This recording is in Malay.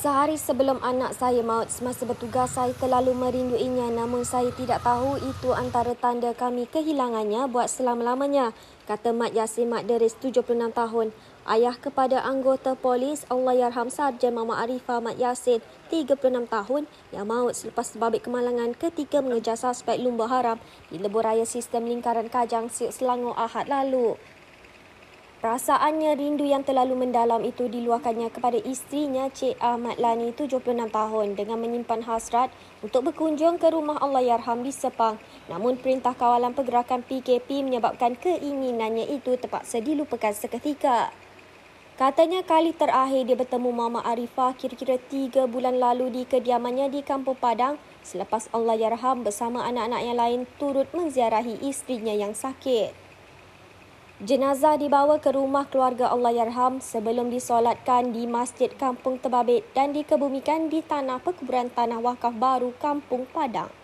Sehari sebelum anak saya maut semasa bertugas saya terlalu merinduinya namun saya tidak tahu itu antara tanda kami kehilangannya buat selama-lamanya kata Mat Yasin Mat Deris 76 tahun ayah kepada anggota polis Allahyarham Sarjan Mama Arifah Mat Yasin 36 tahun yang maut selepas sebabit kemalangan ketika mengejar suspek lumba haram di lebuh raya sistem lingkaran Kajang Siuk Selangor Ahad lalu Perasaannya rindu yang terlalu mendalam itu diluahkannya kepada istrinya Cik Ahmad Lani 76 tahun dengan menyimpan hasrat untuk berkunjung ke rumah Allahyarham di Sepang. Namun perintah kawalan pergerakan PKP menyebabkan keinginannya itu terpaksa dilupakan seketika. Katanya kali terakhir dia bertemu Mama Arifah kira-kira tiga bulan lalu di kediamannya di Kampung Padang selepas Allahyarham bersama anak-anak yang lain turut menziarahi isterinya yang sakit. Jenazah dibawa ke rumah keluarga Allahyarham sebelum disolatkan di Masjid Kampung Tebabit dan dikebumikan di tanah perkuburan Tanah Wakaf Baru Kampung Padang.